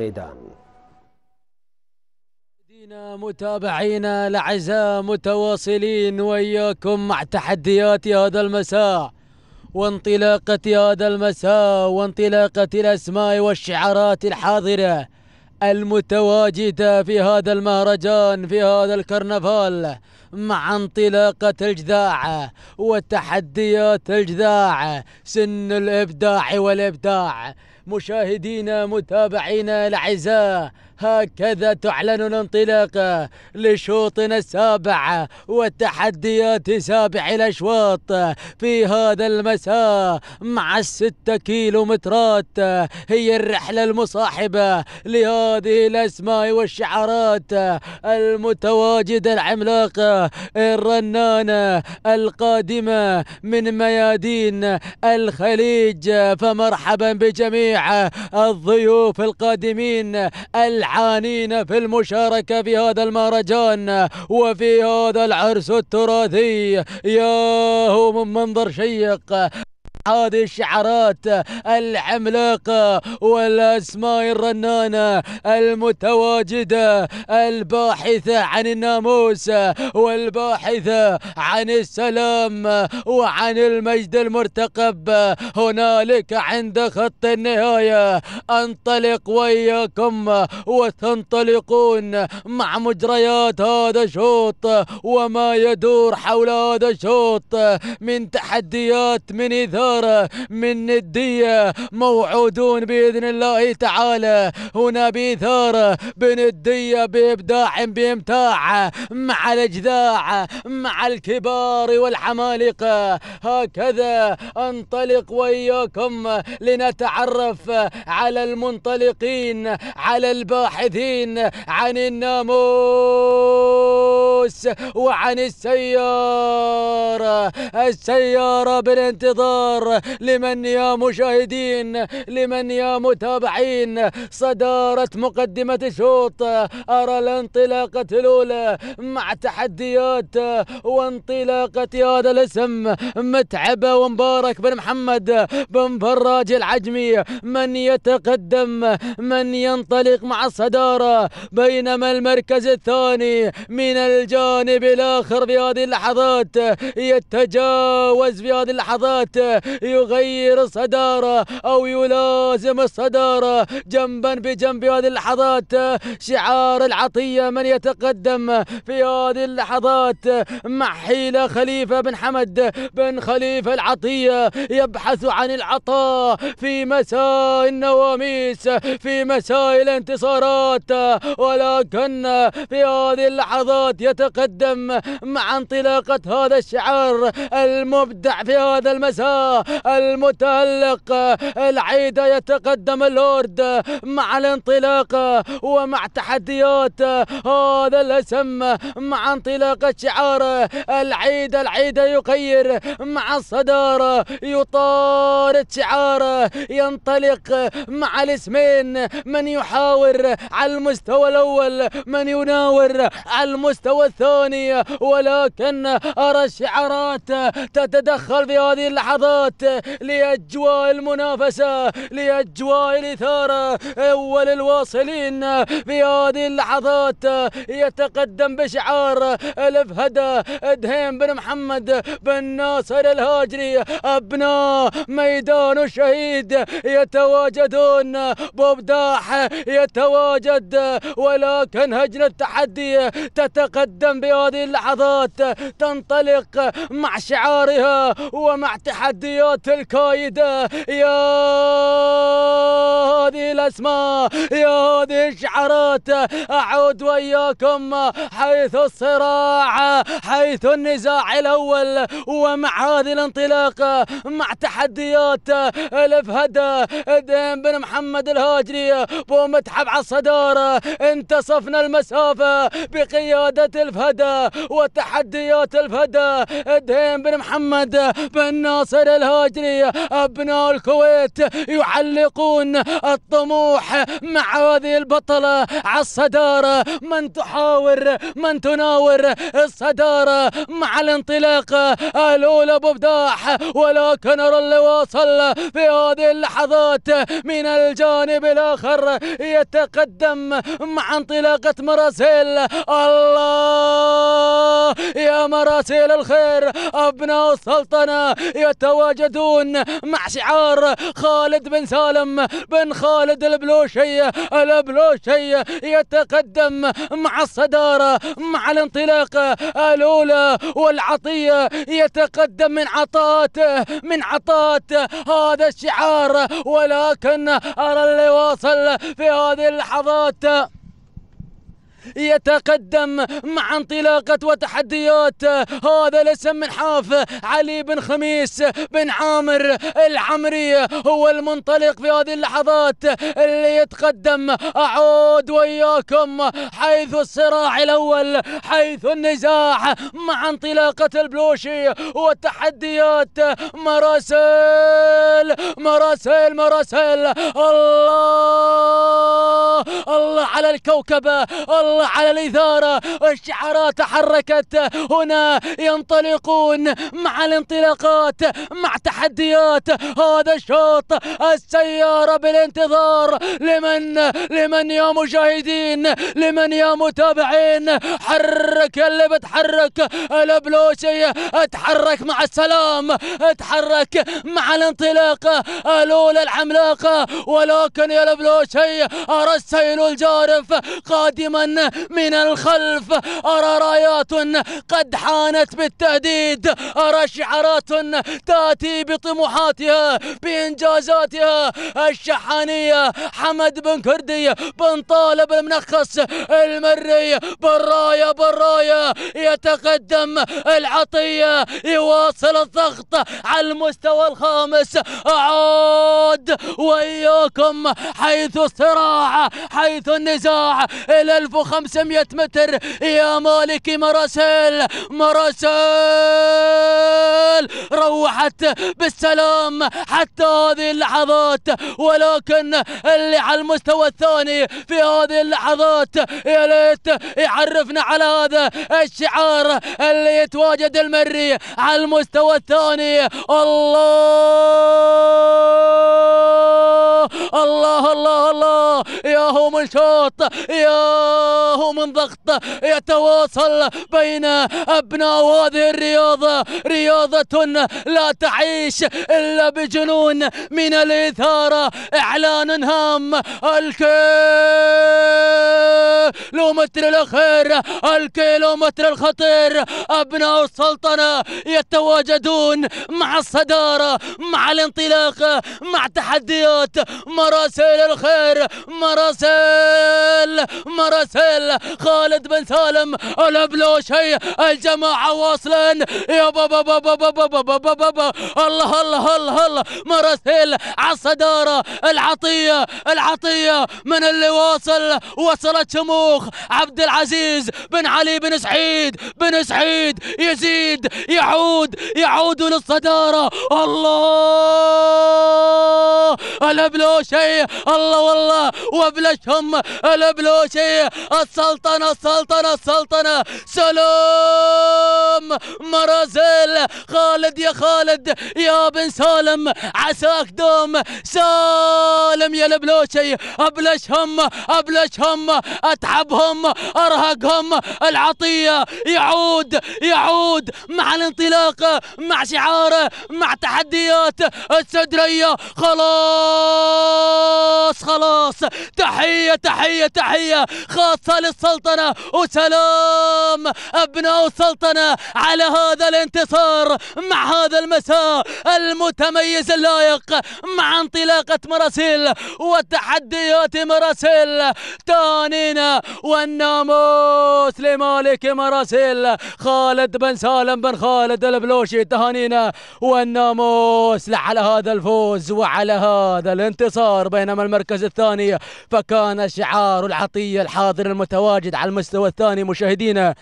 ميدان متابعينا الاعزاء متواصلين وياكم مع تحديات هذا المساء وانطلاقة هذا المساء وانطلاقة الاسماء والشعارات الحاضرة المتواجدة في هذا المهرجان في هذا الكرنفال مع انطلاقة الجذاعه وتحديات الجذاعه سن الإبداع والإبداع مشاهدينا متابعينا الاعزاء هكذا تعلن الانطلاق لشوطنا السابع والتحديات سابع الاشواط في هذا المساء مع الستة كيلو مترات هي الرحلة المصاحبة لهذه الاسماء والشعارات المتواجدة العملاقة الرنانة القادمة من ميادين الخليج فمرحبا بجميع الضيوف القادمين العانين في المشاركة في هذا المهرجان وفي هذا العرس التراثي ياهو من منظر شيق هذه الشعارات العملاقة والأسماء الرنانة المتواجدة الباحثة عن الناموس والباحثة عن السلام وعن المجد المرتقب هنالك عند خط النهاية أنطلق وإياكم وتنطلقون مع مجريات هذا الشوط وما يدور حول هذا الشوط من تحديات من إثارة الأخير من نديه موعودون بإذن الله تعالى هنا بإثارة بنديه بإبداع بإمتاع مع الإجداع مع الكبار والحمالقة هكذا أنطلق وإياكم لنتعرف على المنطلقين على الباحثين عن الناموس وعن السيارة السيارة بالانتظار الخبر لمن يا مشاهدين لمن يا متابعين صدارت مقدمة الشوط أرى الانطلاقة الأولى مع تحديات وانطلاقة هذا الاسم متعبة ومبارك بن محمد بن فراج العجمي من يتقدم من ينطلق مع الصدارة بينما المركز الثاني من الجانب الآخر في هذه اللحظات يتجاوز في هذه اللحظات يغير الصدارة أو يلازم الصدارة جنبا بجنب هذه اللحظات شعار العطية من يتقدم في هذه اللحظات مع حيلة خليفة بن حمد بن خليفة العطية يبحث عن العطاء في مساء النواميس في مساء الانتصارات ولكن في هذه اللحظات يتقدم مع انطلاقة هذا الشعار المبدع في هذا المساء المتألق العيدة يتقدم اللورد مع الانطلاق ومع تحديات هذا الاسم مع انطلاق الشعار العيدة العيدة يغير مع الصدارة يطارد شعار ينطلق مع الاسمين من يحاور على المستوى الاول من يناور على المستوى الثاني ولكن ارى الشعارات تتدخل في هذه اللحظات النشاط لأجواء المنافسة لأجواء الإثارة أول الواصلين في هذه اللحظات يتقدم بشعار ألف هدى دهيم بن محمد بن ناصر الهاجري أبناء ميدان الشهيد يتواجدون بوبداح يتواجد ولكن هجنة التحدي تتقدم بهذه اللحظات تنطلق مع شعارها ومع تحدي حياة الكايدة يا هذه الأسماء يا هذه الشعارات أعود وياكم حيث الصراع حيث النزاع الأول ومع هذه الانطلاقة مع تحديات ألف هدى دين بن محمد الهاجري بو متحف على الصدارة انتصفنا المسافة بقيادة ألف هدى وتحديات ألف هدى دين بن محمد بن ناصر الهاجري أبناء الكويت يعلقون الطموح مع هذه البطلة على الصدارة من تحاور من تناور الصدارة مع الانطلاقة الأولى بفداح ولكن أرى اللي واصل في هذه اللحظات من الجانب الآخر يتقدم مع انطلاقة مراسيل الله يا مراسيل الخير أبناء السلطنة يتواجدون مع شعار خالد بن سالم بن خالد خالد البلوشي البلوشي يتقدم مع الصدارة مع الانطلاقة الأولى والعطية يتقدم من عطاته من عطات هذا الشعار ولكن أرى اللي واصل في هذه اللحظات يتقدم مع انطلاقة وتحديات هذا الاسم من حاف علي بن خميس بن عامر العمري هو المنطلق في هذه اللحظات اللي يتقدم أعود وياكم حيث الصراع الأول حيث النزاع مع انطلاقة البلوشي والتحديات مراسل مراسل مراسل الله الله على الكوكب الله الله على الإثارة الشعراء تحركت هنا ينطلقون مع الانطلاقات مع تحديات هذا الشوط السيارة بالانتظار لمن لمن يا مشاهدين لمن يا متابعين حرك اللي بتحرك البلوسي اتحرك مع السلام اتحرك مع الانطلاقة الأولى العملاقة ولكن يا ارى أرسل الجارف قادما من الخلف أرى رايات قد حانت بالتهديد أرى شعارات تأتي بطموحاتها بإنجازاتها الشحانية حمد بن كردي بن طالب المنخص المري براية براية يتقدم العطية يواصل الضغط على المستوى الخامس أعود وإياكم حيث الصراع حيث النزاع إلى الفخ 500 متر يا مالك مراسيل مراسيل روحت بالسلام حتى هذه اللحظات ولكن اللي على المستوى الثاني في هذه اللحظات يا ليت يعرفنا على هذا الشعار اللي يتواجد المري على المستوى الثاني الله الله الله الله يا هو منشاط يا الله من ضغط يتواصل بين أبناء هذه الرياضة رياضة لا تعيش إلا بجنون من الإثارة إعلان هام الكيلومتر الأخير الكيلومتر الخطير أبناء السلطنة يتواجدون مع الصدارة مع الانطلاق مع تحديات مراسيل الخير مراسيل مراسيل الخيل خالد بن سالم البلوشي الجماعة واصلين يا بابا بابا بابا بابا بابا الله الله الله الله مرسيل على الصدارة العطية العطية من اللي واصل وصلت شموخ عبد العزيز بن علي بن سعيد بن سعيد يزيد يعود يعود للصدارة الله الابلوشي الله والله وبلشهم الابلوشي السلطنة السلطنة السلطنة سلام مرازيل خالد يا خالد يا بن سالم عساك دوم سالم يا البلوشي ابلشهم ابلشهم اتعبهم ارهقهم العطية يعود يعود مع الانطلاق مع شعاره مع تحديات السدرية خلاص خلاص تحية تحية تحية خاصة أطفال السلطنة وسلام أبناء السلطنة على هذا الانتصار مع هذا المساء المتميز اللائق مع انطلاقة مراسيل وتحديات مراسيل تانينا والناموس لمالك مراسيل خالد بن سالم بن خالد البلوشي تهانينا والناموس على هذا الفوز وعلى هذا الانتصار بينما المركز الثاني فكان شعار العطية الحاضر المتواجد على المستوى الثاني مشاهدينا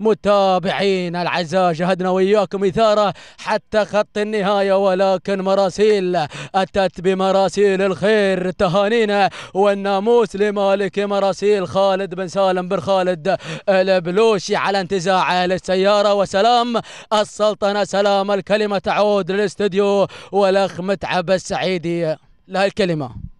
متابعينا العزاء شهدنا وياكم إثارة حتى خط النهاية ولكن مراسيل أتت بمراسيل الخير تهانينا والناموس لمالك مراسيل خالد بن سالم بن خالد البلوشي على انتزاع للسيارة وسلام السلطنة سلام الكلمة تعود للاستديو والأخ متعب السعيدي لها الكلمة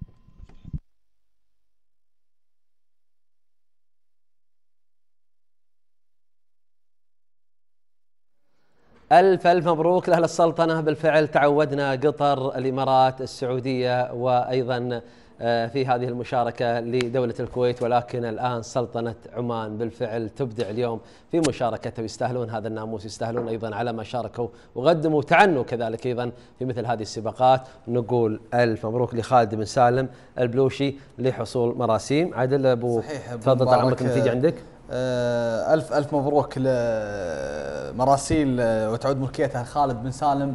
ألف ألف مبروك لأهل السلطنة بالفعل تعودنا قطر الإمارات السعودية وأيضا آه، في هذه المشاركة لدولة الكويت ولكن الآن سلطنة عمان بالفعل تبدع اليوم في مشاركته ويستاهلون هذا الناموس يستاهلون أيضا على ما شاركوا وقدموا تعنوا كذلك أيضا في مثل هذه السباقات نقول ألف مبروك لخالد بن سالم البلوشي لحصول مراسيم عدل أبو تفضل طال عمرك النتيجة عندك آه، ألف ألف مبروك لمراسيل آه، وتعود ملكيتها خالد بن سالم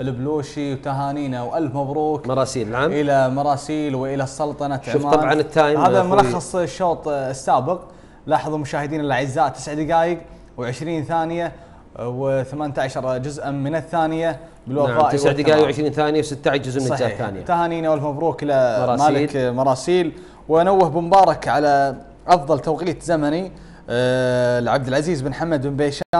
البلوشي وتهانينا والف مبروك مراسيل نعم الى مراسيل والى سلطنه شوف طبعا التايم هذا ملخص الشوط السابق لاحظوا مشاهدينا الاعزاء تسع دقائق و20 ثانيه و18 جزءا من الثانيه بالوفاء نعم تسع دقائق و20 ثانيه و16 جزء من الجزء الثانيه تهانينا والف مبروك لمالك مراسيل ونوه بمبارك على افضل توقيت زمني العبد آه، العزيز بن حمد بن بيشان